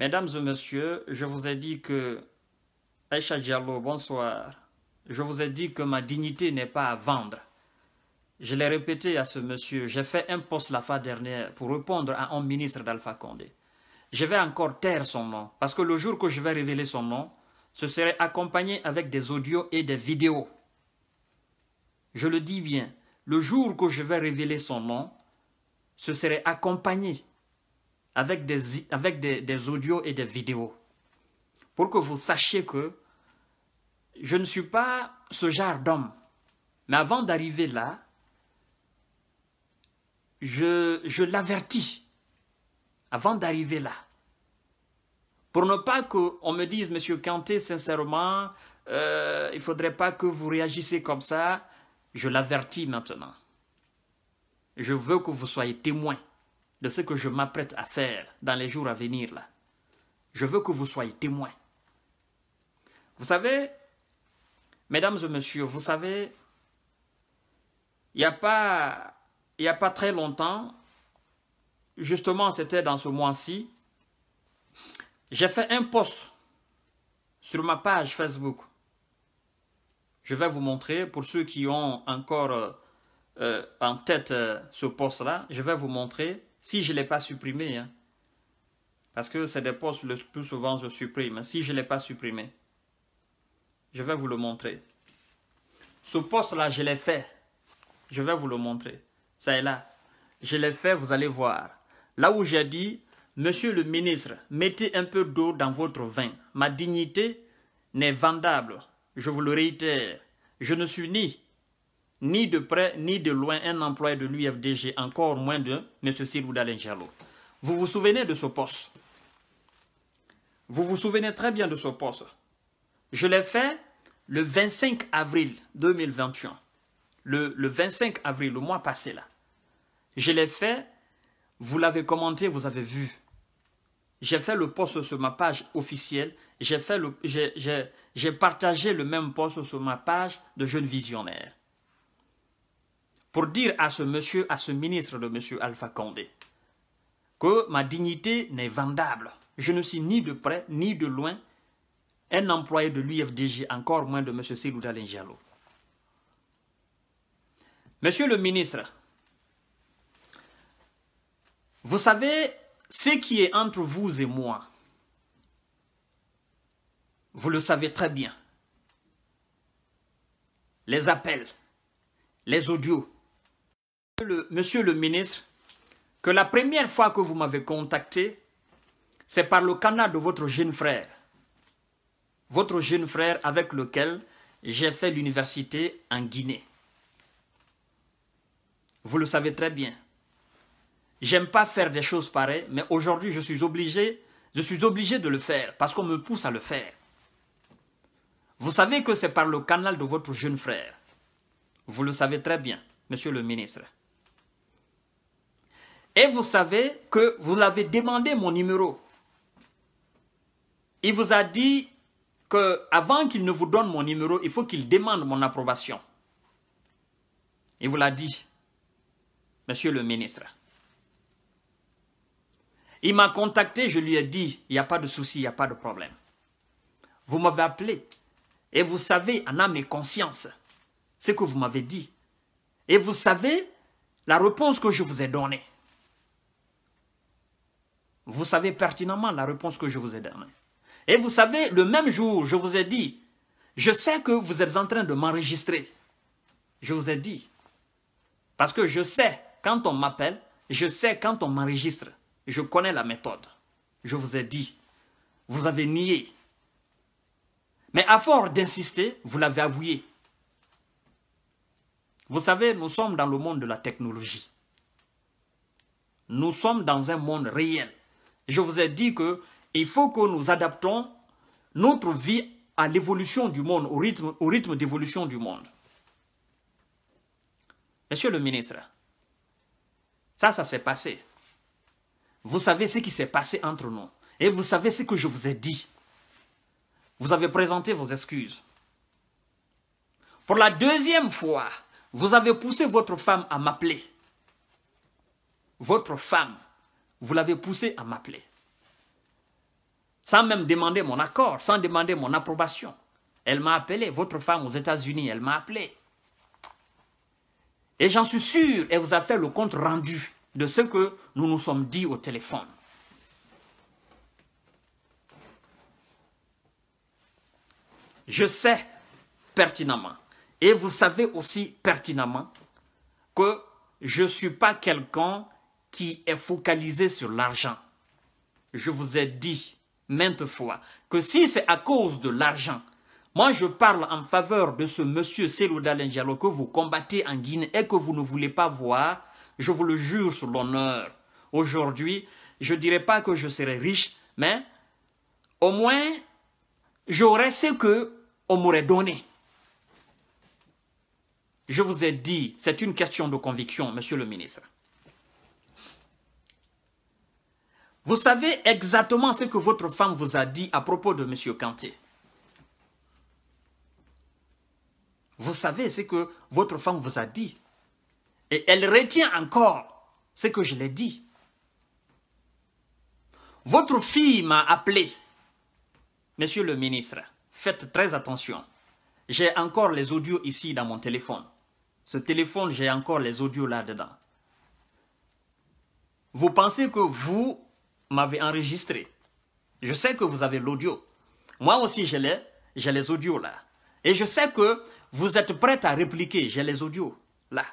Mesdames et messieurs, je vous ai dit que... Aïcha Diallo, bonsoir. Je vous ai dit que ma dignité n'est pas à vendre. Je l'ai répété à ce monsieur, j'ai fait un post la fin dernière pour répondre à un ministre d'Alpha Condé. Je vais encore taire son nom, parce que le jour que je vais révéler son nom, ce serait accompagné avec des audios et des vidéos. Je le dis bien, le jour que je vais révéler son nom, ce serait accompagné avec des, avec des, audios et des vidéos pour que vous sachiez que je ne suis pas ce genre d'homme. Mais avant d'arriver là, je, l'avertis avant d'arriver là. Pour ne pas qu'on me dise, Monsieur Kanté, sincèrement, euh, il ne faudrait pas que vous réagissiez comme ça. Je l'avertis maintenant. Je veux que vous soyez témoin de ce que je m'apprête à faire dans les jours à venir là. Je veux que vous soyez témoins. Vous savez, mesdames et messieurs, vous savez, il n'y a, pas, a pas très longtemps, justement c'était dans ce mois-ci, j'ai fait un post sur ma page Facebook. Je vais vous montrer, pour ceux qui ont encore euh, en tête euh, ce post-là, je vais vous montrer si je ne l'ai pas supprimé, hein. parce que c'est des postes le plus souvent je supprime. Si je ne l'ai pas supprimé, je vais vous le montrer. Ce poste-là, je l'ai fait. Je vais vous le montrer. Ça est là. Je l'ai fait, vous allez voir. Là où j'ai dit, Monsieur le ministre, mettez un peu d'eau dans votre vin. Ma dignité n'est vendable. Je vous le réitère. Je ne suis ni ni de près ni de loin un employé de l'UFDG, encore moins de M. Sirou Dalenjalo. Vous vous souvenez de ce poste Vous vous souvenez très bien de ce poste. Je l'ai fait le 25 avril 2021. Le, 25 avril, le mois passé là. Je l'ai fait, vous l'avez commenté, vous avez vu. J'ai fait le poste sur ma page officielle. J'ai partagé le même poste sur ma page de Jeune Visionnaire pour dire à ce monsieur, à ce ministre de monsieur Alpha Condé, que ma dignité n'est vendable. Je ne suis ni de près, ni de loin, un employé de l'UFDG, encore moins de M. Silouda Dalengialo. Monsieur le ministre, vous savez ce qui est entre vous et moi. Vous le savez très bien. Les appels, les audios, monsieur le ministre, que la première fois que vous m'avez contacté, c'est par le canal de votre jeune frère. Votre jeune frère avec lequel j'ai fait l'université en Guinée. Vous le savez très bien. J'aime pas faire des choses pareilles, mais aujourd'hui, je suis obligé, je suis obligé de le faire parce qu'on me pousse à le faire. Vous savez que c'est par le canal de votre jeune frère. Vous le savez très bien, monsieur le ministre. Et vous savez que vous l'avez demandé mon numéro. Il vous a dit qu'avant qu'il ne vous donne mon numéro, il faut qu'il demande mon approbation. Il vous l'a dit, monsieur le ministre. Il m'a contacté, je lui ai dit, il n'y a pas de souci, il n'y a pas de problème. Vous m'avez appelé et vous savez en âme et conscience ce que vous m'avez dit. Et vous savez la réponse que je vous ai donnée. Vous savez pertinemment la réponse que je vous ai donnée. Et vous savez, le même jour, je vous ai dit, je sais que vous êtes en train de m'enregistrer. Je vous ai dit. Parce que je sais quand on m'appelle, je sais quand on m'enregistre. Je connais la méthode. Je vous ai dit. Vous avez nié. Mais à force d'insister, vous l'avez avoué. Vous savez, nous sommes dans le monde de la technologie. Nous sommes dans un monde réel je vous ai dit que il faut que nous adaptons notre vie à l'évolution du monde, au rythme, au rythme d'évolution du monde. Monsieur le ministre, ça, ça s'est passé. Vous savez ce qui s'est passé entre nous. Et vous savez ce que je vous ai dit. Vous avez présenté vos excuses. Pour la deuxième fois, vous avez poussé votre femme à m'appeler. Votre femme vous l'avez poussé à m'appeler. Sans même demander mon accord, sans demander mon approbation. Elle m'a appelé, votre femme aux États-Unis, elle m'a appelé. Et j'en suis sûr, elle vous a fait le compte rendu de ce que nous nous sommes dit au téléphone. Je sais pertinemment, et vous savez aussi pertinemment, que je ne suis pas quelqu'un qui est focalisé sur l'argent. Je vous ai dit maintes fois que si c'est à cause de l'argent, moi je parle en faveur de ce monsieur Selouda Lenjalo que vous combattez en Guinée et que vous ne voulez pas voir, je vous le jure sur l'honneur. Aujourd'hui, je ne dirais pas que je serai riche, mais au moins, j'aurais ce que on m'aurait donné. Je vous ai dit, c'est une question de conviction, monsieur le ministre. Vous savez exactement ce que votre femme vous a dit à propos de M. Kanté. Vous savez ce que votre femme vous a dit. Et elle retient encore ce que je l'ai dit. Votre fille m'a appelé. Monsieur le ministre, faites très attention. J'ai encore les audios ici dans mon téléphone. Ce téléphone, j'ai encore les audios là-dedans. Vous pensez que vous, m'avez enregistré. Je sais que vous avez l'audio. Moi aussi, je l'ai. J'ai les audios là. Et je sais que vous êtes prêts à répliquer. J'ai les audios là.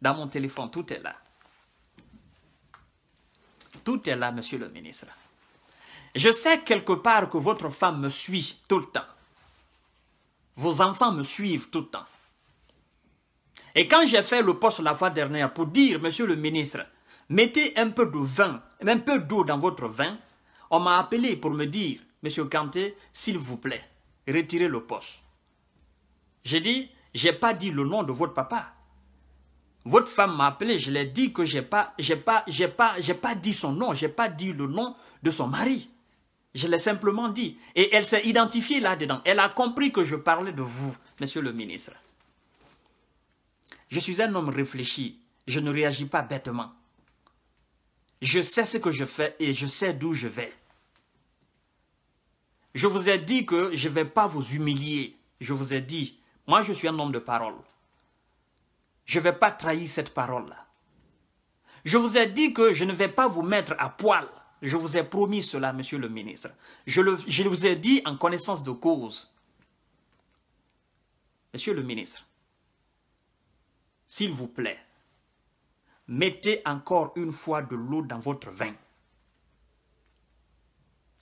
Dans mon téléphone, tout est là. Tout est là, monsieur le ministre. Je sais quelque part que votre femme me suit tout le temps. Vos enfants me suivent tout le temps. Et quand j'ai fait le poste la fois dernière pour dire, monsieur le ministre, mettez un peu de vin, un peu d'eau dans votre vin. On m'a appelé pour me dire, Monsieur Kanté, s'il vous plaît, retirez le poste. J'ai dit, Je n'ai pas dit le nom de votre papa. Votre femme m'a appelé, je l'ai dit que j'ai pas, pas, pas, pas dit son nom, Je n'ai pas dit le nom de son mari. Je l'ai simplement dit. Et elle s'est identifiée là-dedans. Elle a compris que je parlais de vous, monsieur le ministre. Je suis un homme réfléchi. Je ne réagis pas bêtement. Je sais ce que je fais et je sais d'où je vais. Je vous ai dit que je ne vais pas vous humilier. Je vous ai dit, moi je suis un homme de parole. Je ne vais pas trahir cette parole-là. Je vous ai dit que je ne vais pas vous mettre à poil. Je vous ai promis cela, monsieur le ministre. Je, le, je vous ai dit en connaissance de cause. Monsieur le ministre, s'il vous plaît, mettez encore une fois de l'eau dans votre vin.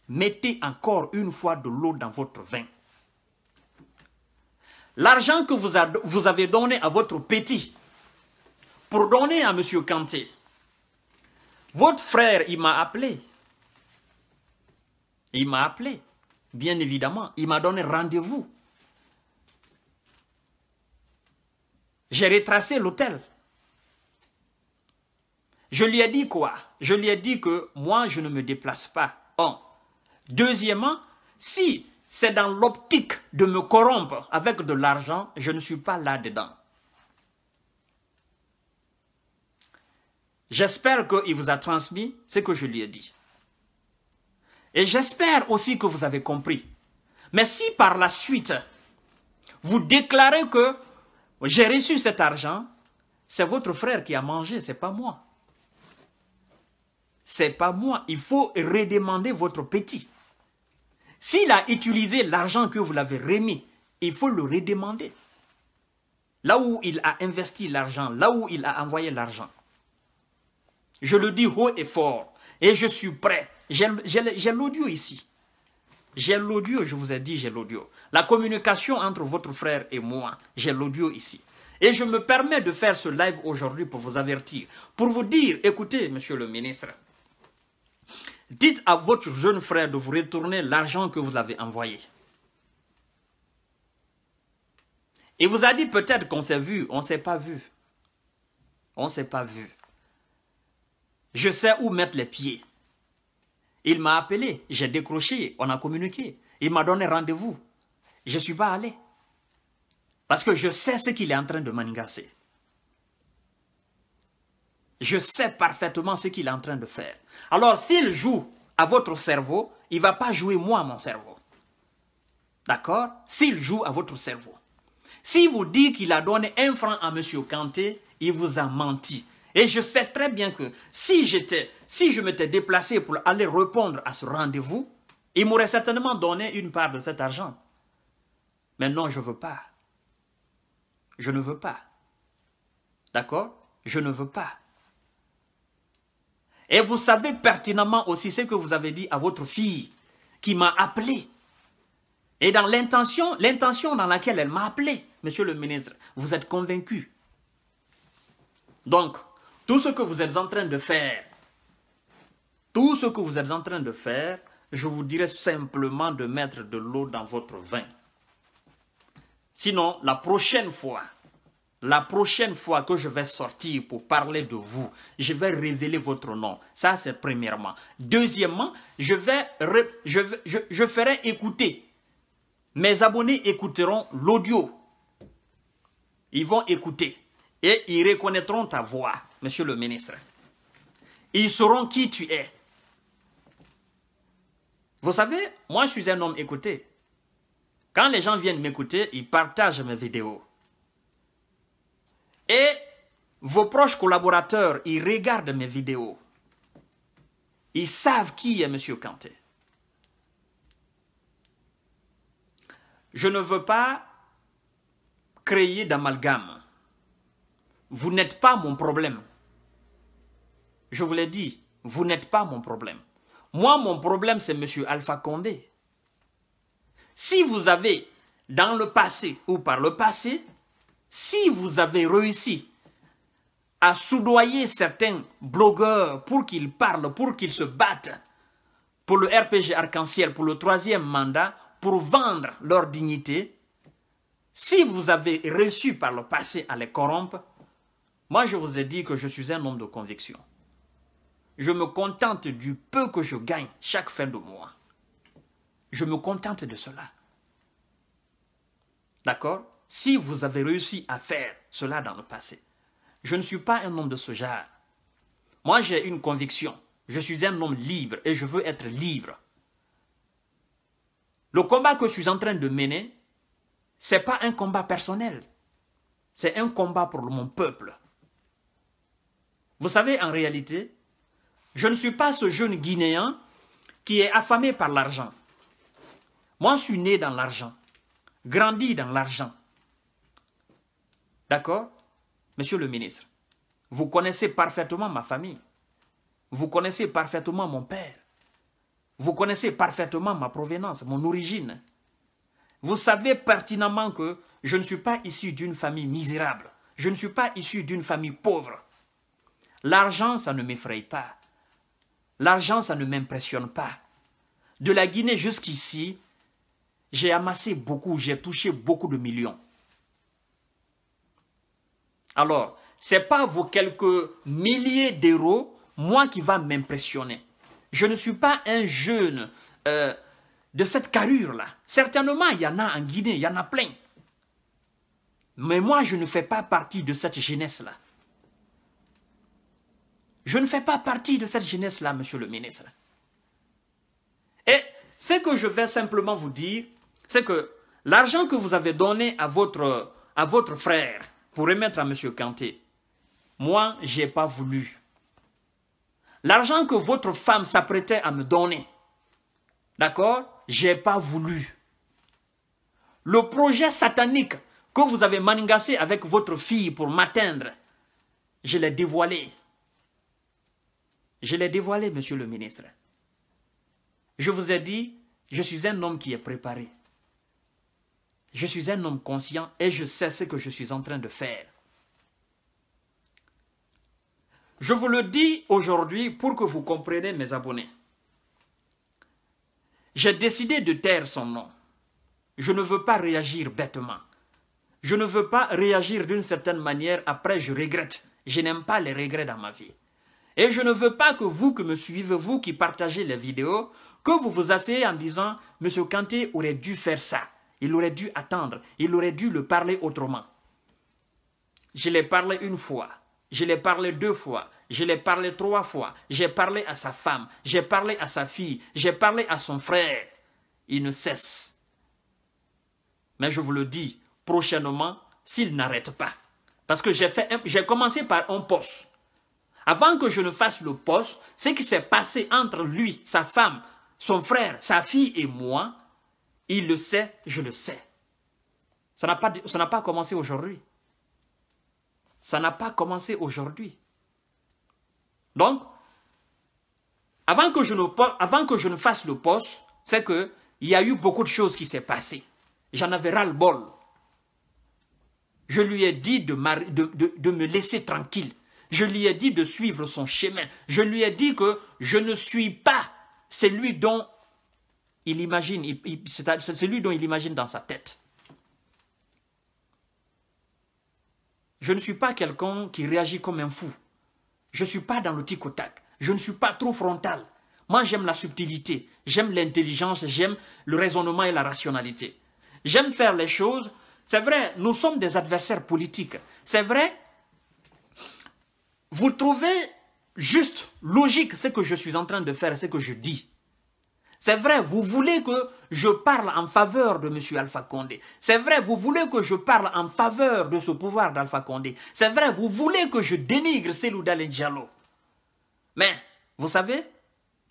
Mettez encore une fois de l'eau dans votre vin. L'argent que vous, avez donné à votre petit pour donner à M. Kanté, votre frère, il m'a appelé. Il m'a appelé, bien évidemment. Il m'a donné rendez-vous. J'ai retracé l'hôtel. Je lui ai dit quoi Je lui ai dit que moi, je ne me déplace pas. Deuxièmement, si c'est dans l'optique de me corrompre avec de l'argent, je ne suis pas là-dedans. J'espère qu'il vous a transmis ce que je lui ai dit. Et j'espère aussi que vous avez compris. Mais si par la suite, vous déclarez que j'ai reçu cet argent, c'est votre frère qui a mangé, c'est pas moi c'est pas moi. Il faut redemander votre petit. S'il a utilisé l'argent que vous l'avez remis, il faut le redemander. Là où il a investi l'argent, là où il a envoyé l'argent. Je le dis haut et fort. Et je suis prêt. J'ai l'audio ici. J'ai l'audio, je vous ai dit, j'ai l'audio. La communication entre votre frère et moi, j'ai l'audio ici. Et je me permets de faire ce live aujourd'hui pour vous avertir, pour vous dire, écoutez, monsieur le ministre, Dites à votre jeune frère de vous retourner l'argent que vous avez envoyé. Il vous a dit peut-être qu'on s'est vu, on ne s'est pas vu. On ne s'est pas vu. Je sais où mettre les pieds. Il m'a appelé, j'ai décroché, on a communiqué. Il m'a donné rendez-vous. Je ne suis pas allé. Parce que je sais ce qu'il est en train de manigasser. Je sais parfaitement ce qu'il est en train de faire. Alors s'il joue à votre cerveau, il ne va pas jouer moi à mon cerveau. D'accord S'il joue à votre cerveau. S'il vous dit qu'il a donné un franc à M. Kanté, il vous a menti. Et je sais très bien que si j'étais, si je m'étais déplacé pour aller répondre à ce rendez-vous, il m'aurait certainement donné une part de cet argent. Mais non, je ne veux pas. Je ne veux pas. D'accord Je ne veux pas. Et vous savez pertinemment aussi ce que vous avez dit à votre fille qui m'a appelé. Et dans l'intention, l'intention dans laquelle elle m'a appelé, monsieur le ministre, vous êtes convaincu. Donc, tout ce que vous êtes en train de faire, tout ce que vous êtes en train de faire, je vous dirais simplement de mettre de l'eau dans votre vin. Sinon, la prochaine fois, la prochaine fois que je vais sortir pour parler de vous, je vais révéler votre nom. Ça, c'est premièrement. Deuxièmement, je, vais, je, je, ferai écouter. Mes abonnés écouteront l'audio. Ils vont écouter et ils reconnaîtront ta voix, monsieur le ministre. Ils sauront qui tu es. Vous savez, moi, je suis un homme écouté. Quand les gens viennent m'écouter, ils partagent mes vidéos. Et vos proches collaborateurs, ils regardent mes vidéos. Ils savent qui est M. Kanté. Je ne veux pas créer d'amalgame. Vous n'êtes pas mon problème. Je vous l'ai dit, vous n'êtes pas mon problème. Moi, mon problème, c'est M. Alpha Condé. Si vous avez, dans le passé ou par le passé, si vous avez réussi à soudoyer certains blogueurs pour qu'ils parlent, pour qu'ils se battent pour le RPG arc-en-ciel, pour le troisième mandat, pour vendre leur dignité, si vous avez reçu par le passé à les corrompre, moi je vous ai dit que je suis un homme de conviction. Je me contente du peu que je gagne chaque fin de mois. Je me contente de cela. D'accord si vous avez réussi à faire cela dans le passé. Je ne suis pas un homme de ce genre. Moi, j'ai une conviction. Je suis un homme libre et je veux être libre. Le combat que je suis en train de mener, ce n'est pas un combat personnel. C'est un combat pour mon peuple. Vous savez, en réalité, je ne suis pas ce jeune Guinéen qui est affamé par l'argent. Moi, je suis né dans l'argent, grandi dans l'argent. D'accord Monsieur le ministre, vous connaissez parfaitement ma famille. Vous connaissez parfaitement mon père. Vous connaissez parfaitement ma provenance, mon origine. Vous savez pertinemment que je ne suis pas issu d'une famille misérable. Je ne suis pas issu d'une famille pauvre. L'argent, ça ne m'effraie pas. L'argent, ça ne m'impressionne pas. De la Guinée jusqu'ici, j'ai amassé beaucoup, j'ai touché beaucoup de millions. Alors, ce n'est pas vos quelques milliers d'euros, moi, qui va m'impressionner. Je ne suis pas un jeune euh, de cette carrure-là. Certainement, il y en a en Guinée, il y en a plein. Mais moi, je ne fais pas partie de cette jeunesse-là. Je ne fais pas partie de cette jeunesse-là, monsieur le ministre. Et ce que je vais simplement vous dire, c'est que l'argent que vous avez donné à votre, à votre frère, pour remettre à M. Kanté, moi, je n'ai pas voulu. L'argent que votre femme s'apprêtait à me donner, d'accord, je n'ai pas voulu. Le projet satanique que vous avez manigassé avec votre fille pour m'atteindre, je l'ai dévoilé. Je l'ai dévoilé, monsieur le ministre. Je vous ai dit, je suis un homme qui est préparé. Je suis un homme conscient et je sais ce que je suis en train de faire. Je vous le dis aujourd'hui pour que vous compreniez mes abonnés. J'ai décidé de taire son nom. Je ne veux pas réagir bêtement. Je ne veux pas réagir d'une certaine manière, après je regrette. Je n'aime pas les regrets dans ma vie. Et je ne veux pas que vous qui me suivez, vous qui partagez les vidéos, que vous vous asseyez en disant « Monsieur Kanté aurait dû faire ça ». Il aurait dû attendre. Il aurait dû le parler autrement. Je l'ai parlé une fois. Je l'ai parlé deux fois. Je l'ai parlé trois fois. J'ai parlé à sa femme. J'ai parlé à sa fille. J'ai parlé à son frère. Il ne cesse. Mais je vous le dis, prochainement, s'il n'arrête pas. Parce que j'ai commencé par un poste. Avant que je ne fasse le poste, ce qui s'est passé entre lui, sa femme, son frère, sa fille et moi, il le sait, je le sais. Ça n'a pas, pas commencé aujourd'hui. Ça n'a pas commencé aujourd'hui. Donc, avant que, je ne, avant que je ne fasse le poste, c'est qu'il y a eu beaucoup de choses qui s'est passées. J'en avais ras-le-bol. Je lui ai dit de, de, me laisser tranquille. Je lui ai dit de suivre son chemin. Je lui ai dit que je ne suis pas celui dont il imagine, c'est celui dont il imagine dans sa tête. Je ne suis pas quelqu'un qui réagit comme un fou. Je ne suis pas dans le tic tac. Je ne suis pas trop frontal. Moi, j'aime la subtilité. J'aime l'intelligence. J'aime le raisonnement et la rationalité. J'aime faire les choses. C'est vrai, nous sommes des adversaires politiques. C'est vrai, vous trouvez juste, logique, ce que je suis en train de faire, ce que je dis. C'est vrai, vous voulez que je parle en faveur de M. Alpha Condé. C'est vrai, vous voulez que je parle en faveur de ce pouvoir d'Alpha Condé. C'est vrai, vous voulez que je dénigre Selou Diallo. Mais, vous savez,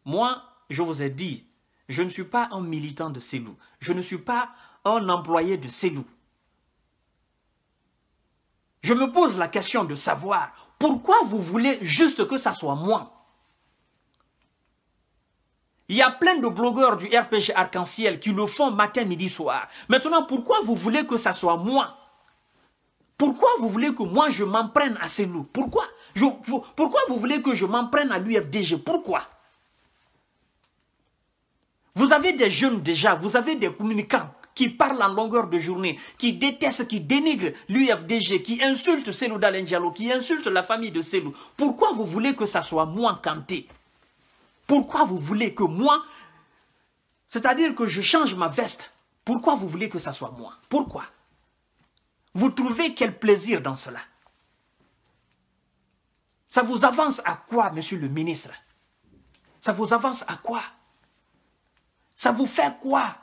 moi, je vous ai dit, je ne suis pas un militant de Selou. Je ne suis pas un employé de Selou. Je me pose la question de savoir pourquoi vous voulez juste que ça soit moi il y a plein de blogueurs du RPG Arc-en-Ciel qui le font matin, midi, soir. Maintenant, pourquoi vous voulez que ça soit moi Pourquoi vous voulez que moi je m'en prenne à ces Pourquoi Pourquoi vous voulez que je m'en prenne à l'UFDG Pourquoi Vous avez des jeunes déjà, vous avez des communicants qui parlent en longueur de journée, qui détestent, qui dénigrent l'UFDG, qui insultent Selou Dalendialo, qui insultent la famille de Selou. Pourquoi vous voulez que ça soit moi, Kanté pourquoi vous voulez que moi, c'est-à-dire que je change ma veste, pourquoi vous voulez que ça soit moi Pourquoi Vous trouvez quel plaisir dans cela Ça vous avance à quoi, monsieur le ministre Ça vous avance à quoi Ça vous fait quoi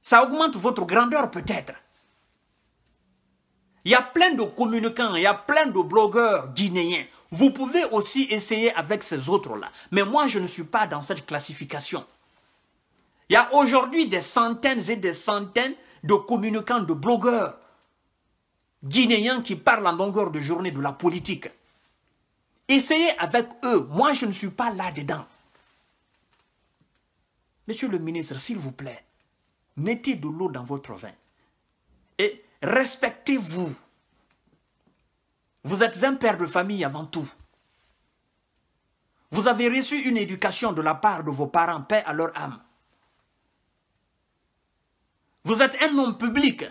Ça augmente votre grandeur peut-être. Il y a plein de communicants, il y a plein de blogueurs guinéens vous pouvez aussi essayer avec ces autres-là. Mais moi, je ne suis pas dans cette classification. Il y a aujourd'hui des centaines et des centaines de communicants, de blogueurs guinéens qui parlent en longueur de journée de la politique. Essayez avec eux. Moi, je ne suis pas là-dedans. Monsieur le ministre, s'il vous plaît, mettez de l'eau dans votre vin et respectez-vous. Vous êtes un père de famille avant tout. Vous avez reçu une éducation de la part de vos parents, paix à leur âme. Vous êtes un homme public.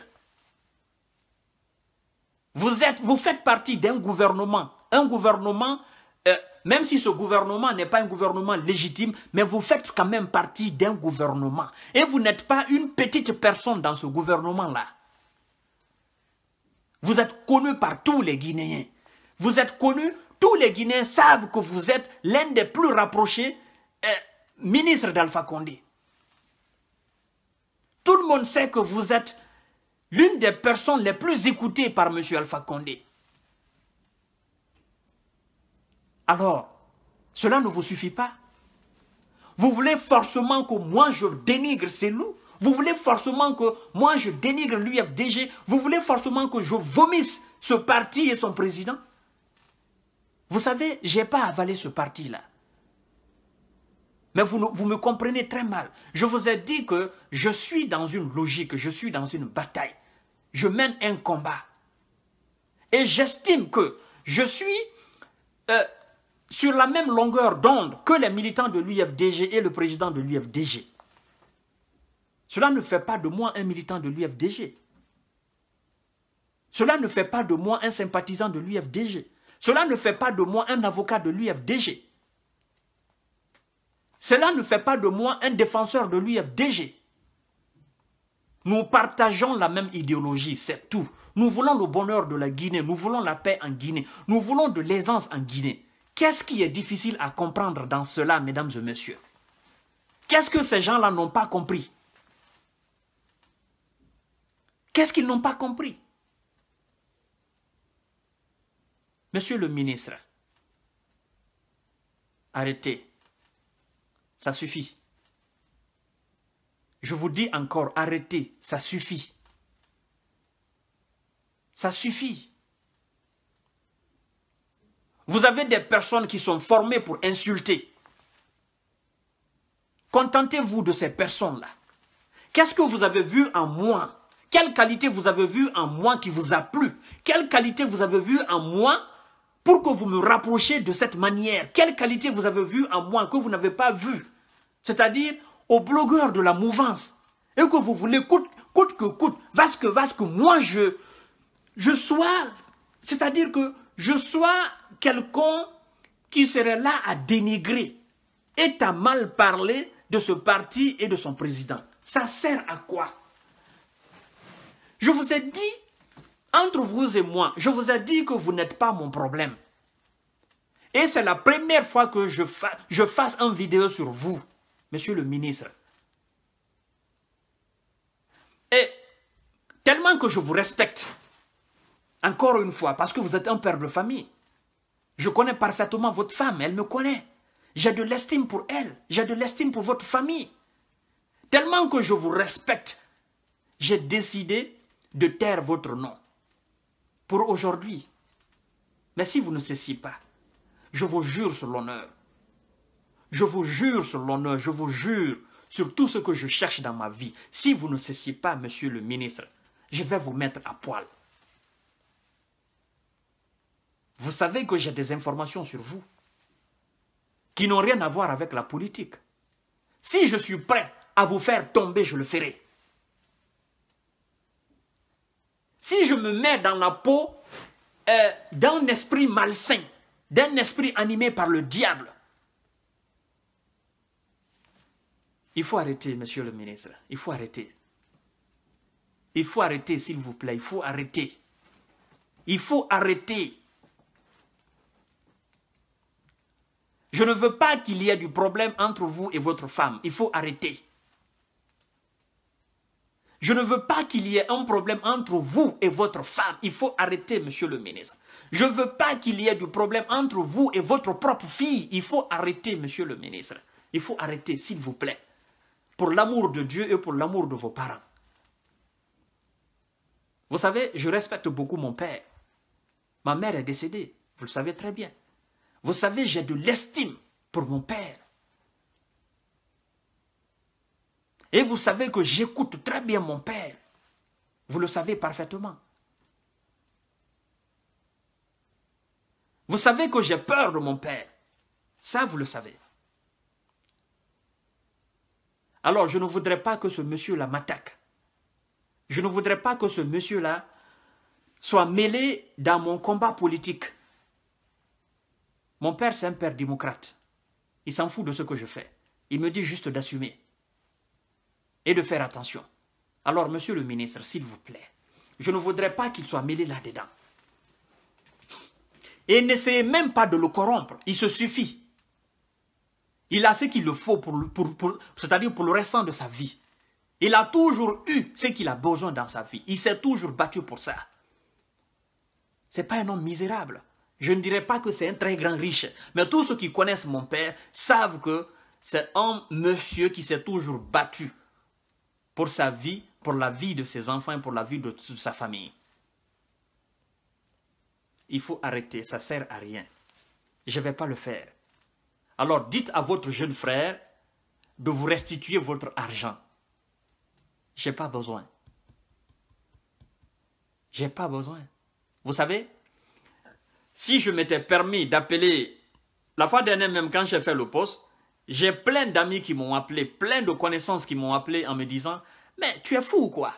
Vous, êtes, vous faites partie d'un gouvernement. Un gouvernement, euh, même si ce gouvernement n'est pas un gouvernement légitime, mais vous faites quand même partie d'un gouvernement. Et vous n'êtes pas une petite personne dans ce gouvernement-là. Vous êtes connu par tous les Guinéens. Vous êtes connu, tous les Guinéens savent que vous êtes l'un des plus rapprochés euh, ministres d'Alpha Condé. Tout le monde sait que vous êtes l'une des personnes les plus écoutées par M. Alpha Condé. Alors, cela ne vous suffit pas Vous voulez forcément que moi je dénigre ces loups vous voulez forcément que moi je dénigre l'UFDG Vous voulez forcément que je vomisse ce parti et son président Vous savez, je n'ai pas avalé ce parti-là. Mais vous, vous me comprenez très mal. Je vous ai dit que je suis dans une logique, je suis dans une bataille. Je mène un combat. Et j'estime que je suis euh, sur la même longueur d'onde que les militants de l'UFDG et le président de l'UFDG. Cela ne fait pas de moi un militant de l'UFDG. Cela ne fait pas de moi un sympathisant de l'UFDG. Cela ne fait pas de moi un avocat de l'UFDG. Cela ne fait pas de moi un défenseur de l'UFDG. Nous partageons la même idéologie, c'est tout. Nous voulons le bonheur de la Guinée, nous voulons la paix en Guinée, nous voulons de l'aisance en Guinée. Qu'est-ce qui est difficile à comprendre dans cela, mesdames et messieurs Qu'est-ce que ces gens-là n'ont pas compris Qu'est-ce qu'ils n'ont pas compris Monsieur le ministre, arrêtez. Ça suffit. Je vous dis encore, arrêtez. Ça suffit. Ça suffit. Vous avez des personnes qui sont formées pour insulter. Contentez-vous de ces personnes-là. Qu'est-ce que vous avez vu en moi quelle qualité vous avez vue en moi qui vous a plu Quelle qualité vous avez vue en moi pour que vous me rapprochiez de cette manière Quelle qualité vous avez vue en moi que vous n'avez pas vue C'est-à-dire au blogueur de la mouvance. Et que vous voulez coûte, coûte que coûte, vasque que vaste que moi je, je sois, c'est-à-dire que je sois quelqu'un qui serait là à dénigrer et à mal parler de ce parti et de son président. Ça sert à quoi je vous ai dit, entre vous et moi, je vous ai dit que vous n'êtes pas mon problème. Et c'est la première fois que je, je fasse une vidéo sur vous, monsieur le ministre. Et tellement que je vous respecte, encore une fois, parce que vous êtes un père de famille. Je connais parfaitement votre femme, elle me connaît. J'ai de l'estime pour elle, j'ai de l'estime pour votre famille. Tellement que je vous respecte, j'ai décidé de taire votre nom pour aujourd'hui. Mais si vous ne cessez pas, je vous jure sur l'honneur, je vous jure sur l'honneur, je vous jure sur tout ce que je cherche dans ma vie. Si vous ne cessez pas, monsieur le ministre, je vais vous mettre à poil. Vous savez que j'ai des informations sur vous qui n'ont rien à voir avec la politique. Si je suis prêt à vous faire tomber, je le ferai. Si je me mets dans la peau euh, d'un esprit malsain, d'un esprit animé par le diable, il faut arrêter, monsieur le ministre. Il faut arrêter. Il faut arrêter, s'il vous plaît. Il faut arrêter. Il faut arrêter. Je ne veux pas qu'il y ait du problème entre vous et votre femme. Il faut arrêter. Je ne veux pas qu'il y ait un problème entre vous et votre femme. Il faut arrêter, monsieur le ministre. Je ne veux pas qu'il y ait du problème entre vous et votre propre fille. Il faut arrêter, monsieur le ministre. Il faut arrêter, s'il vous plaît. Pour l'amour de Dieu et pour l'amour de vos parents. Vous savez, je respecte beaucoup mon père. Ma mère est décédée. Vous le savez très bien. Vous savez, j'ai de l'estime pour mon père. Et vous savez que j'écoute très bien mon père. Vous le savez parfaitement. Vous savez que j'ai peur de mon père. Ça, vous le savez. Alors, je ne voudrais pas que ce monsieur-là m'attaque. Je ne voudrais pas que ce monsieur-là soit mêlé dans mon combat politique. Mon père, c'est un père démocrate. Il s'en fout de ce que je fais. Il me dit juste d'assumer et de faire attention. Alors, monsieur le ministre, s'il vous plaît, je ne voudrais pas qu'il soit mêlé là-dedans. Et n'essayez même pas de le corrompre, il se suffit. Il a ce qu'il le faut, pour, pour, c'est-à-dire pour le restant de sa vie. Il a toujours eu ce qu'il a besoin dans sa vie. Il s'est toujours battu pour ça. Ce n'est pas un homme misérable. Je ne dirais pas que c'est un très grand riche. Mais tous ceux qui connaissent mon père savent que c'est un monsieur qui s'est toujours battu pour sa vie, pour la vie de ses enfants pour la vie de toute sa famille. Il faut arrêter, ça ne sert à rien. Je ne vais pas le faire. Alors dites à votre jeune frère de vous restituer votre argent. Je n'ai pas besoin. Je n'ai pas besoin. Vous savez, si je m'étais permis d'appeler, la fois dernière même quand j'ai fait le poste, j'ai plein d'amis qui m'ont appelé, plein de connaissances qui m'ont appelé en me disant « Mais tu es fou ou quoi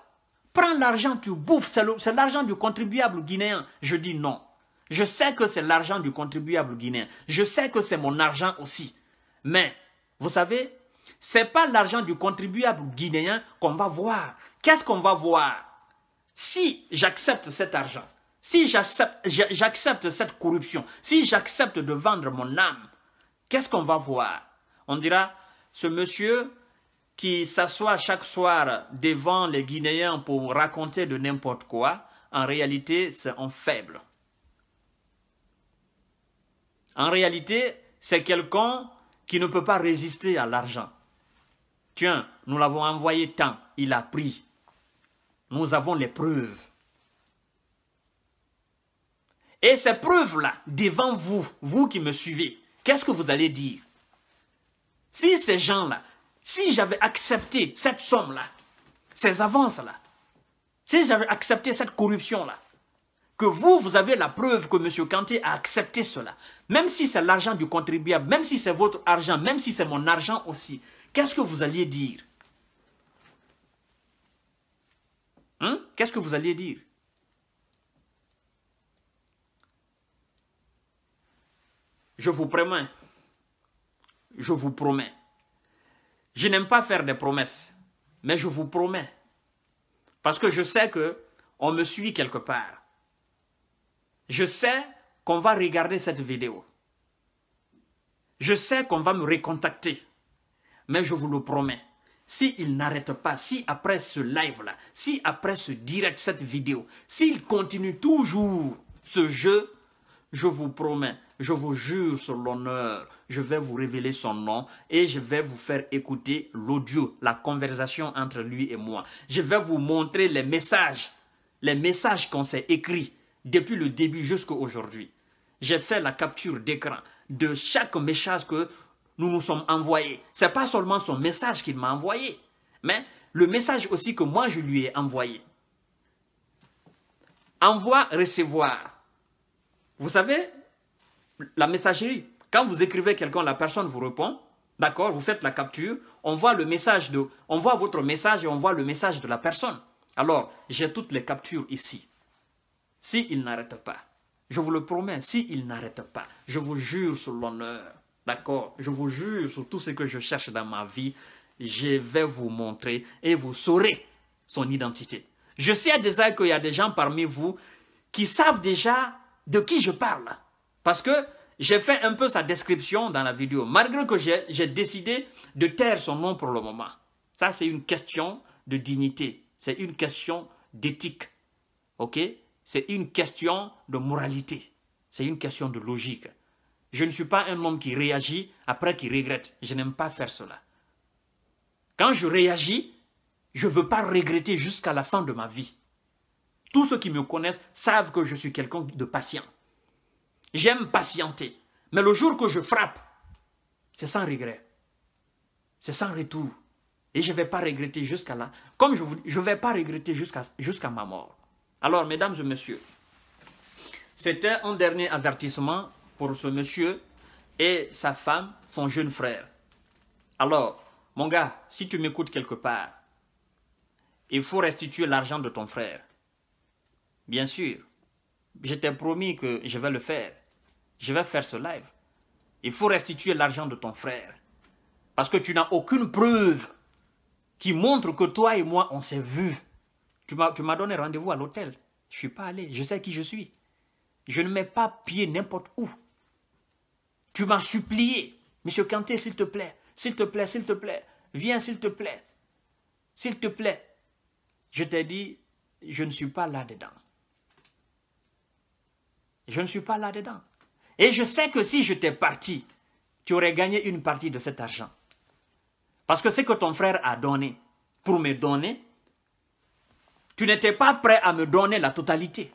Prends l'argent, tu bouffes, c'est l'argent du contribuable guinéen. » Je dis non. Je sais que c'est l'argent du contribuable guinéen. Je sais que c'est mon argent aussi. Mais, vous savez, ce n'est pas l'argent du contribuable guinéen qu'on va voir. Qu'est-ce qu'on va voir Si j'accepte cet argent, si j'accepte cette corruption, si j'accepte de vendre mon âme, qu'est-ce qu'on va voir on dira, ce monsieur qui s'assoit chaque soir devant les Guinéens pour raconter de n'importe quoi, en réalité, c'est un faible. En réalité, c'est quelqu'un qui ne peut pas résister à l'argent. Tiens, nous l'avons envoyé tant, il a pris. Nous avons les preuves. Et ces preuves-là, devant vous, vous qui me suivez, qu'est-ce que vous allez dire si ces gens-là, si j'avais accepté cette somme-là, ces avances-là, si j'avais accepté cette corruption-là, que vous, vous avez la preuve que M. Kanté a accepté cela, même si c'est l'argent du contribuable, même si c'est votre argent, même si c'est mon argent aussi, qu'est-ce que vous alliez dire hein? Qu'est-ce que vous alliez dire Je vous prémets, je vous promets. Je n'aime pas faire des promesses, mais je vous promets. Parce que je sais que on me suit quelque part. Je sais qu'on va regarder cette vidéo. Je sais qu'on va me recontacter. Mais je vous le promets, s'il n'arrête pas, si après ce live-là, si après ce direct, cette vidéo, s'il continue toujours ce jeu, je vous promets, je vous jure sur l'honneur, je vais vous révéler son nom et je vais vous faire écouter l'audio, la conversation entre lui et moi. Je vais vous montrer les messages, les messages qu'on s'est écrits depuis le début jusqu'à aujourd'hui. J'ai fait la capture d'écran de chaque message que nous nous sommes envoyés. Ce n'est pas seulement son message qu'il m'a envoyé, mais le message aussi que moi je lui ai envoyé. Envoie, recevoir. Vous savez, la messagerie. Quand vous écrivez quelqu'un, la personne vous répond, d'accord, vous faites la capture, on voit le message de, on voit votre message et on voit le message de la personne. Alors, j'ai toutes les captures ici. S'il n'arrête pas, je vous le promets, s'il n'arrête pas, je vous jure sur l'honneur, d'accord, je vous jure sur tout ce que je cherche dans ma vie, je vais vous montrer et vous saurez son identité. Je sais déjà qu'il y a des gens parmi vous qui savent déjà de qui je parle. Parce que j'ai fait un peu sa description dans la vidéo, malgré que j'ai décidé de taire son nom pour le moment. Ça, c'est une question de dignité. C'est une question d'éthique. OK C'est une question de moralité. C'est une question de logique. Je ne suis pas un homme qui réagit après qu'il regrette. Je n'aime pas faire cela. Quand je réagis, je ne veux pas regretter jusqu'à la fin de ma vie. Tous ceux qui me connaissent savent que je suis quelqu'un de patient. J'aime patienter. Mais le jour que je frappe, c'est sans regret. C'est sans retour. Et je ne vais pas regretter jusqu'à là. Comme je ne vais pas regretter jusqu'à ma mort. Alors, mesdames et messieurs, c'était un dernier avertissement pour ce monsieur et sa femme, son jeune frère. Alors, mon gars, si tu m'écoutes quelque part, il faut restituer l'argent de ton frère. Bien sûr, je t'ai promis que je vais le faire je vais faire ce live. Il faut restituer l'argent de ton frère. Parce que tu n'as aucune preuve qui montre que toi et moi, on s'est vu. Tu m'as donné rendez-vous à l'hôtel. Je ne suis pas allé. Je sais qui je suis. Je ne mets pas pied n'importe où. Tu m'as supplié. Monsieur Kanté, s'il te plaît, s'il te plaît, s'il te plaît, viens, s'il te plaît, s'il te plaît. Je t'ai dit, je ne suis pas là-dedans. Je ne suis pas là-dedans. Et je sais que si je j'étais parti, tu aurais gagné une partie de cet argent. Parce que ce que ton frère a donné pour me donner, tu n'étais pas prêt à me donner la totalité.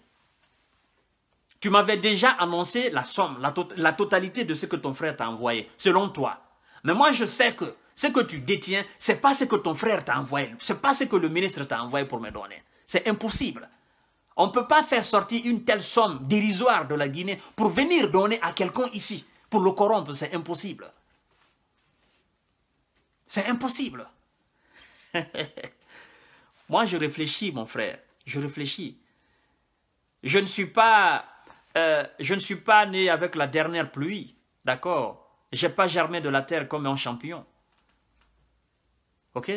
Tu m'avais déjà annoncé la somme, la, totalité de ce que ton frère t'a envoyé, selon toi. Mais moi, je sais que ce que tu détiens, ce n'est pas ce que ton frère t'a envoyé, ce n'est pas ce que le ministre t'a envoyé pour me donner. C'est impossible. On ne peut pas faire sortir une telle somme dérisoire de la Guinée pour venir donner à quelqu'un ici, pour le corrompre, c'est impossible. C'est impossible. Moi, je réfléchis, mon frère, je réfléchis. Je ne suis pas, euh, je ne suis pas né avec la dernière pluie, d'accord Je n'ai pas germé de la terre comme un champion. Ok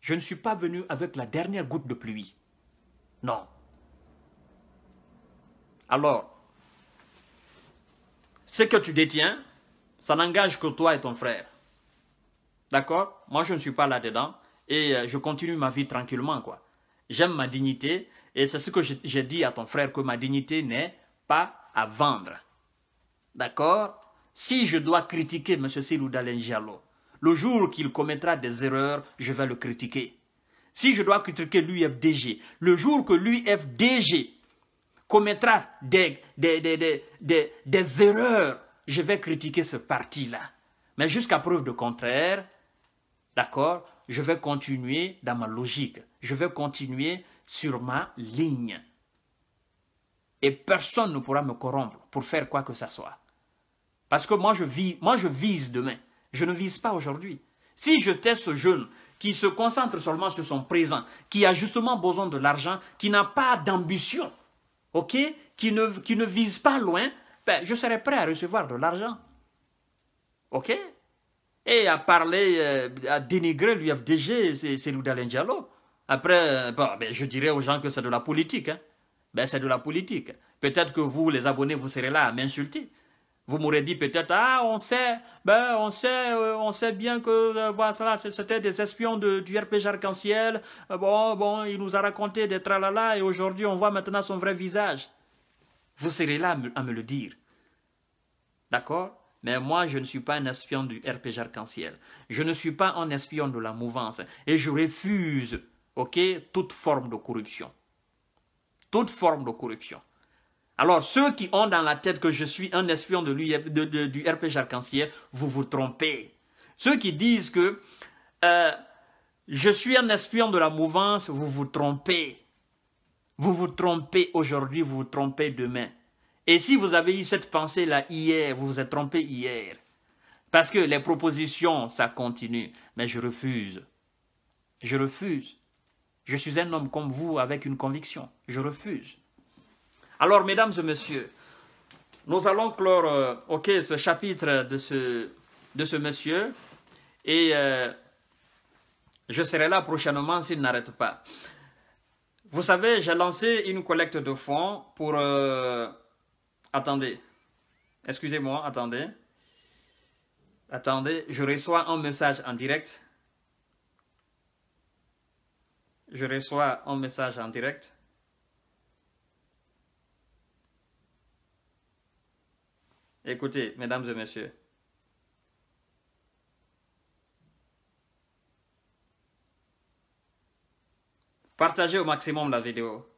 Je ne suis pas venu avec la dernière goutte de pluie. Non. Alors, ce que tu détiens, ça n'engage que toi et ton frère. D'accord Moi, je ne suis pas là-dedans et euh, je continue ma vie tranquillement, quoi. J'aime ma dignité et c'est ce que j'ai dit à ton frère, que ma dignité n'est pas à vendre. D'accord Si je dois critiquer M. Silou le jour qu'il commettra des erreurs, je vais le critiquer. Si je dois critiquer l'UFDG, le jour que l'UFDG commettra des, erreurs, je vais critiquer ce parti-là. Mais jusqu'à preuve de contraire, d'accord, je vais continuer dans ma logique. Je vais continuer sur ma ligne. Et personne ne pourra me corrompre pour faire quoi que ce soit. Parce que moi je, vis, moi, je vise demain. Je ne vise pas aujourd'hui. Si je teste ce jeune qui se concentre seulement sur son présent, qui a justement besoin de l'argent, qui n'a pas d'ambition, ok, qui ne, qui ne vise pas loin, ben, je serai prêt à recevoir de l'argent. Ok Et à parler, euh, à dénigrer l'UFDG, c'est Ludal Diallo. Après, euh, ben, je dirais aux gens que c'est de la politique. Hein. Ben, c'est de la politique. Peut-être que vous, les abonnés, vous serez là à m'insulter. Vous m'aurez dit peut-être, ah, on sait, ben, on sait, euh, on sait bien que euh, voilà, c'était des espions de, du RPG Arc-en-Ciel. Euh, bon, bon, il nous a raconté des tralala et aujourd'hui, on voit maintenant son vrai visage. Vous serez là à me, à me le dire. D'accord mais moi, je ne suis pas un espion du RPG Arc-en-Ciel. Je ne suis pas un espion de la mouvance. Et je refuse, ok, toute forme de corruption. Toute forme de corruption. Alors, ceux qui ont dans la tête que je suis un espion de, e de du RP arc vous vous trompez. Ceux qui disent que euh, je suis un espion de la mouvance, vous vous trompez. Vous vous trompez aujourd'hui, vous vous trompez demain. Et si vous avez eu cette pensée-là hier, vous vous êtes trompé hier. Parce que les propositions, ça continue. Mais je refuse. Je refuse. Je suis un homme comme vous avec une conviction. Je refuse. Alors, mesdames et messieurs, nous allons clore euh, ok, ce chapitre de ce, de ce monsieur et euh, je serai là prochainement s'il n'arrête pas. Vous savez, j'ai lancé une collecte de fonds pour... Euh, attendez. Excusez-moi, attendez. Attendez, je reçois un message en direct. Je reçois un message en direct. Écoutez, mesdames et messieurs, partagez au maximum la vidéo.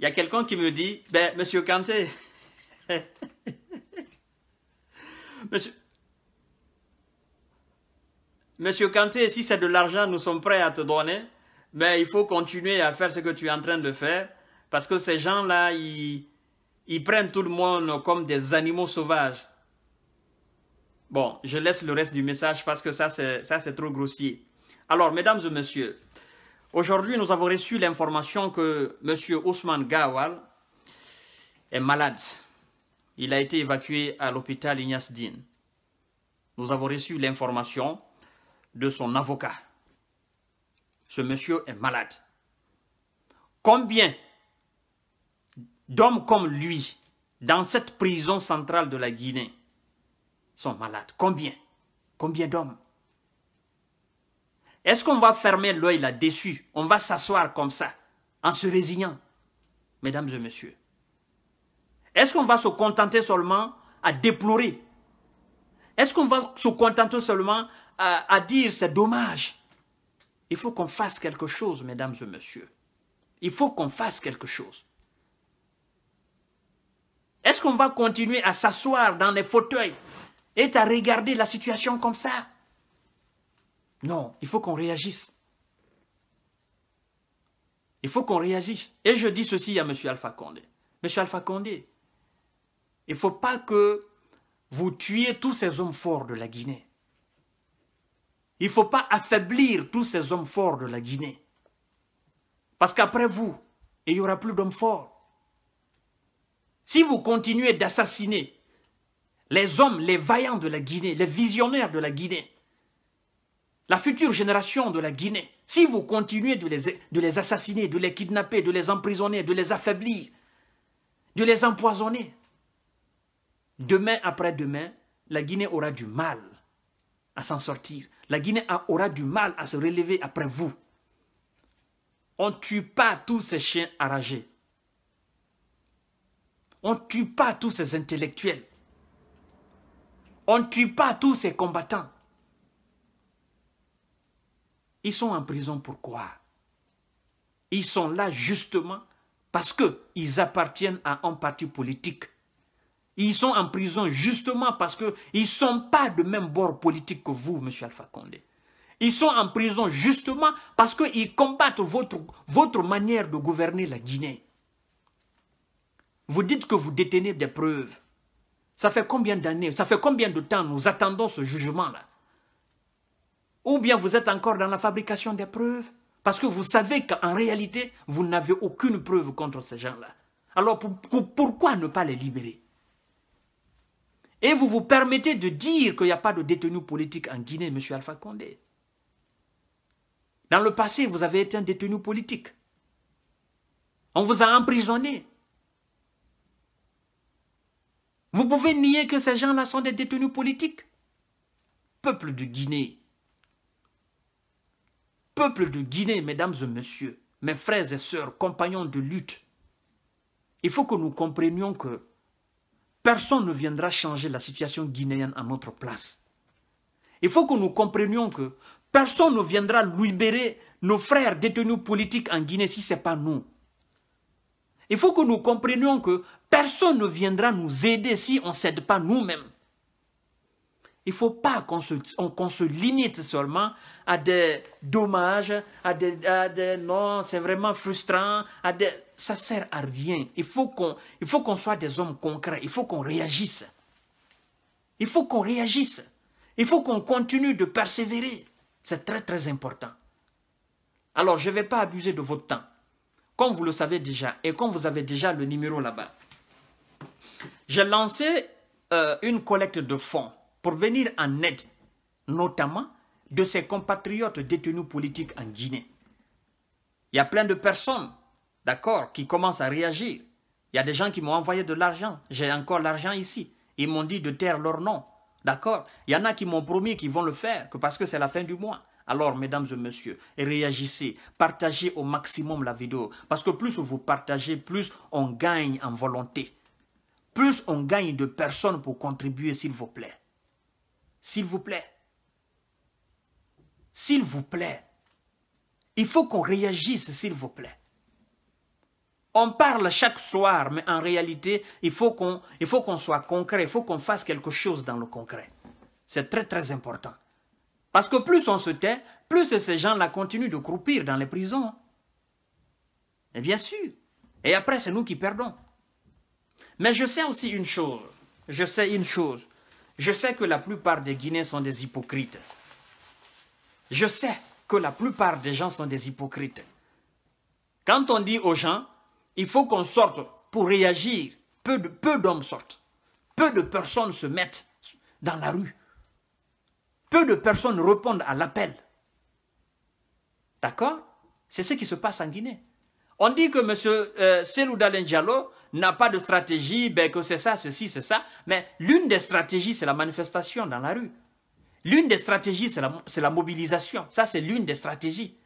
Il y a quelqu'un qui me dit, ben, monsieur Kanté, monsieur, monsieur Kanté, si c'est de l'argent, nous sommes prêts à te donner mais il faut continuer à faire ce que tu es en train de faire parce que ces gens-là, ils, prennent tout le monde comme des animaux sauvages. Bon, je laisse le reste du message parce que ça, c'est trop grossier. Alors, mesdames et messieurs, aujourd'hui, nous avons reçu l'information que M. Ousmane Gawal est malade. Il a été évacué à l'hôpital Ignace Nous avons reçu l'information de son avocat ce monsieur est malade. Combien d'hommes comme lui, dans cette prison centrale de la Guinée, sont malades Combien Combien d'hommes Est-ce qu'on va fermer l'œil là-dessus On va s'asseoir comme ça, en se résignant, mesdames et messieurs Est-ce qu'on va se contenter seulement à déplorer Est-ce qu'on va se contenter seulement à, à dire c'est dommage il faut qu'on fasse quelque chose, mesdames et messieurs. Il faut qu'on fasse quelque chose. Est-ce qu'on va continuer à s'asseoir dans les fauteuils et à regarder la situation comme ça Non, il faut qu'on réagisse. Il faut qu'on réagisse. Et je dis ceci à M. Alpha Condé. M. Alpha Condé, il ne faut pas que vous tuiez tous ces hommes forts de la Guinée. Il ne faut pas affaiblir tous ces hommes forts de la Guinée. Parce qu'après vous, il n'y aura plus d'hommes forts. Si vous continuez d'assassiner les hommes, les vaillants de la Guinée, les visionnaires de la Guinée, la future génération de la Guinée, si vous continuez de les, de les assassiner, de les kidnapper, de les emprisonner, de les affaiblir, de les empoisonner, demain après demain, la Guinée aura du mal à s'en sortir la Guinée aura du mal à se relever après vous. On ne tue pas tous ces chiens arrachés. On ne tue pas tous ces intellectuels. On ne tue pas tous ces combattants. Ils sont en prison pourquoi Ils sont là justement parce qu'ils appartiennent à un parti politique ils sont en prison justement parce qu'ils ne sont pas de même bord politique que vous, M. Alpha Condé. Ils sont en prison justement parce qu'ils combattent votre, votre manière de gouverner la Guinée. Vous dites que vous détenez des preuves. Ça fait combien d'années, ça fait combien de temps nous attendons ce jugement-là Ou bien vous êtes encore dans la fabrication des preuves Parce que vous savez qu'en réalité, vous n'avez aucune preuve contre ces gens-là. Alors pourquoi ne pas les libérer et vous vous permettez de dire qu'il n'y a pas de détenus politiques en Guinée, M. Alpha Condé. Dans le passé, vous avez été un détenu politique. On vous a emprisonné. Vous pouvez nier que ces gens-là sont des détenus politiques. Peuple de Guinée. Peuple de Guinée, mesdames et messieurs, mes frères et sœurs, compagnons de lutte. Il faut que nous comprenions que Personne ne viendra changer la situation guinéenne à notre place. Il faut que nous comprenions que personne ne viendra libérer nos frères détenus politiques en Guinée si ce n'est pas nous. Il faut que nous comprenions que personne ne viendra nous aider si on ne s'aide pas nous-mêmes. Il ne faut pas qu'on se, se, limite seulement à des dommages, à des, non, c'est vraiment frustrant, à des, ça ne sert à rien. Il faut qu'on soit des hommes concrets, il faut qu'on réagisse. Il faut qu'on réagisse. Il faut qu'on continue de persévérer. C'est très très important. Alors je ne vais pas abuser de votre temps. Comme vous le savez déjà, et comme vous avez déjà le numéro là-bas, j'ai lancé euh, une collecte de fonds pour venir en aide, notamment de ses compatriotes détenus politiques en Guinée. Il y a plein de personnes, d'accord, qui commencent à réagir. Il y a des gens qui m'ont envoyé de l'argent. J'ai encore l'argent ici. Ils m'ont dit de taire leur nom. D'accord Il y en a qui m'ont promis qu'ils vont le faire, que parce que c'est la fin du mois. Alors, mesdames et messieurs, réagissez, partagez au maximum la vidéo. Parce que plus vous partagez, plus on gagne en volonté. Plus on gagne de personnes pour contribuer, s'il vous plaît. S'il vous plaît. S'il vous plaît. Il faut qu'on réagisse, s'il vous plaît. On parle chaque soir, mais en réalité, il faut qu'on soit concret, il faut qu'on fasse quelque chose dans le concret. C'est très très important. Parce que plus on se tait, plus ces gens-là continuent de croupir dans les prisons. Et bien sûr. Et après, c'est nous qui perdons. Mais je sais aussi une chose. Je sais une chose. Je sais que la plupart des Guinéens sont des hypocrites. Je sais que la plupart des gens sont des hypocrites. Quand on dit aux gens, il faut qu'on sorte pour réagir, peu d'hommes sortent. Peu de personnes se mettent dans la rue. Peu de personnes répondent à l'appel. D'accord C'est ce qui se passe en Guinée. On dit que M. Euh, n'a pas de stratégie, ben que c'est ça, ceci, c'est ça. Mais l'une des stratégies, c'est la manifestation dans la rue. L'une des stratégies, c'est la, mobilisation. Ça, c'est l'une des stratégies.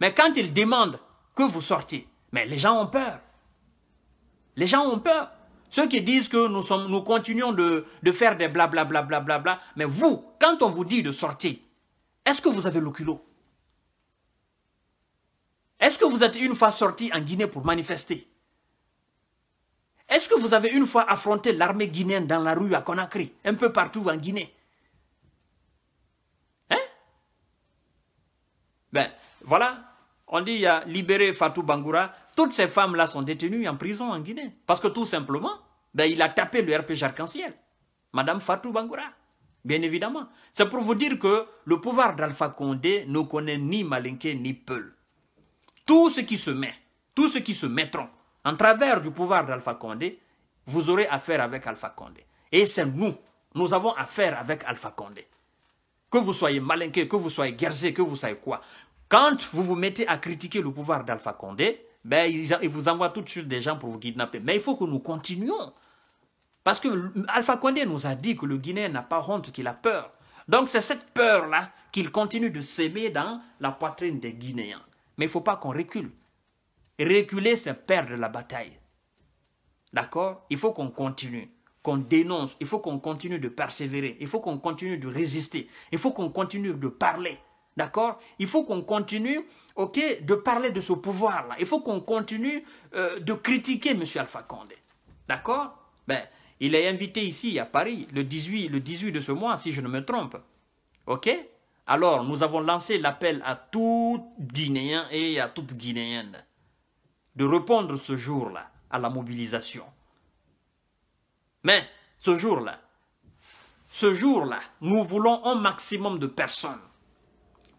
Mais quand ils demandent que vous sortiez, mais les gens ont peur. Les gens ont peur. Ceux qui disent que nous, sommes, nous continuons de, faire des blablabla, bla bla bla mais vous, quand on vous dit de sortir, est-ce que vous avez le culot Est-ce que vous êtes une fois sorti en Guinée pour manifester est-ce que vous avez une fois affronté l'armée guinéenne dans la rue à Conakry, un peu partout en Guinée Hein Ben, voilà, on dit, il a libéré Fatou Bangoura. Toutes ces femmes-là sont détenues en prison en Guinée. Parce que tout simplement, ben, il a tapé le RPG Arc-en-Ciel. Madame Fatou Bangoura, bien évidemment. C'est pour vous dire que le pouvoir d'Alpha Condé ne connaît ni Malinké ni Peul. Tout ce qui se met, tout ce qui se mettront en travers du pouvoir d'Alpha Condé, vous aurez affaire avec Alpha Condé. Et c'est nous, nous avons affaire avec Alpha Condé. Que vous soyez malinqué, que vous soyez guerrier, que vous soyez quoi. Quand vous vous mettez à critiquer le pouvoir d'Alpha Condé, ben, il vous envoie tout de suite des gens pour vous kidnapper. Mais il faut que nous continuions. Parce que Alpha Condé nous a dit que le Guinéen n'a pas honte, qu'il a peur. Donc c'est cette peur-là qu'il continue de s'aimer dans la poitrine des Guinéens. Mais il ne faut pas qu'on recule. Réculer, c'est perdre la bataille. D'accord Il faut qu'on continue, qu'on dénonce, il faut qu'on continue de persévérer, il faut qu'on continue de résister, il faut qu'on continue de parler. D'accord Il faut qu'on continue, ok, de parler de ce pouvoir-là. Il faut qu'on continue euh, de critiquer M. Alpha Condé. D'accord ben, Il est invité ici à Paris le 18, le 18 de ce mois, si je ne me trompe. Ok alors, nous avons lancé l'appel à tout Guinéen et à toute Guinéenne de répondre ce jour-là à la mobilisation. Mais ce jour-là, ce jour-là, nous voulons un maximum de personnes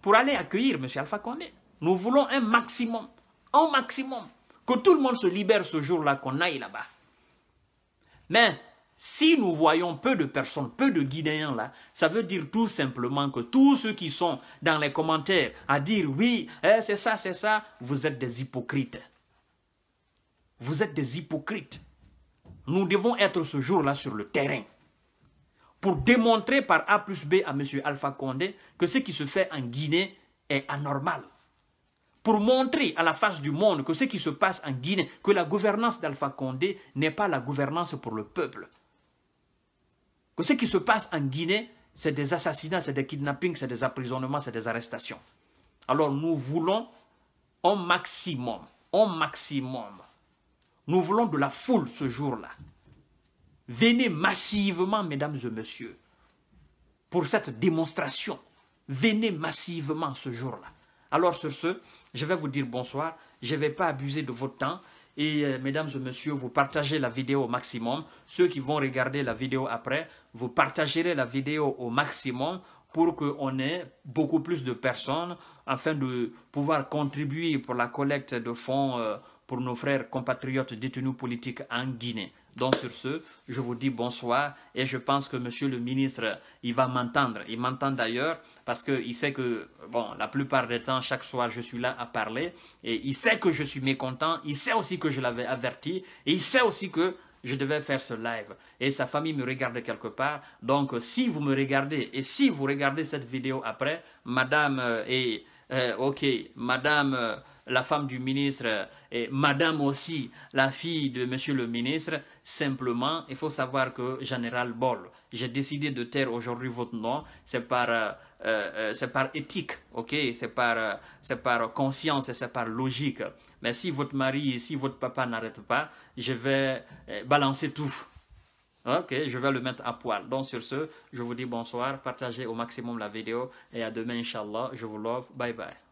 pour aller accueillir M. Alpha Condé. Nous voulons un maximum, un maximum, que tout le monde se libère ce jour-là, qu'on aille là-bas. Mais si nous voyons peu de personnes, peu de Guinéens là, ça veut dire tout simplement que tous ceux qui sont dans les commentaires à dire oui, eh, c'est ça, c'est ça, vous êtes des hypocrites vous êtes des hypocrites. Nous devons être ce jour-là sur le terrain pour démontrer par A plus B à M. Alpha Condé que ce qui se fait en Guinée est anormal. Pour montrer à la face du monde que ce qui se passe en Guinée, que la gouvernance d'Alpha Condé n'est pas la gouvernance pour le peuple. Que ce qui se passe en Guinée, c'est des assassinats, c'est des kidnappings, c'est des emprisonnements, c'est des arrestations. Alors nous voulons un maximum, un maximum nous voulons de la foule ce jour-là. Venez massivement, mesdames et messieurs, pour cette démonstration. Venez massivement ce jour-là. Alors sur ce, je vais vous dire bonsoir. Je ne vais pas abuser de votre temps. Et euh, mesdames et messieurs, vous partagez la vidéo au maximum. Ceux qui vont regarder la vidéo après, vous partagerez la vidéo au maximum pour qu'on ait beaucoup plus de personnes afin de pouvoir contribuer pour la collecte de fonds euh, pour nos frères compatriotes détenus politiques en Guinée. Donc sur ce, je vous dis bonsoir et je pense que monsieur le ministre, il va m'entendre. Il m'entend d'ailleurs parce qu'il sait que, bon, la plupart des temps, chaque soir, je suis là à parler et il sait que je suis mécontent, il sait aussi que je l'avais averti et il sait aussi que je devais faire ce live et sa famille me regarde quelque part. Donc, si vous me regardez et si vous regardez cette vidéo après, madame euh, et... Euh, ok, madame euh, la femme du ministre, et madame aussi, la fille de monsieur le ministre. Simplement, il faut savoir que Général Boll, j'ai décidé de taire aujourd'hui votre nom, c'est par, euh, euh, par éthique, ok c'est par, euh, par conscience et c'est par logique. Mais si votre mari et si votre papa n'arrêtent pas, je vais balancer tout. Ok, je vais le mettre à poil. Donc sur ce, je vous dis bonsoir, partagez au maximum la vidéo et à demain, Inch'Allah. Je vous love, bye bye.